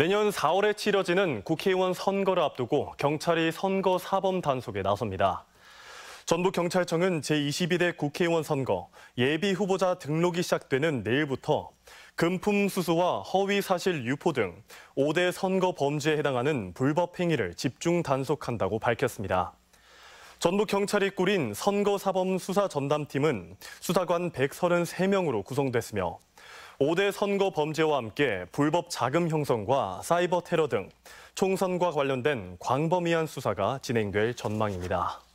내년 4월에 치러지는 국회의원 선거를 앞두고 경찰이 선거 사범 단속에 나섭니다. 전북경찰청은 제22대 국회의원 선거 예비 후보자 등록이 시작되는 내일부터 금품 수수와 허위 사실 유포 등 5대 선거 범죄에 해당하는 불법 행위를 집중 단속한다고 밝혔습니다. 전북경찰이 꾸린 선거사범 수사 전담팀은 수사관 133명으로 구성됐으며 5대 선거 범죄와 함께 불법 자금 형성과 사이버 테러 등 총선과 관련된 광범위한 수사가 진행될 전망입니다.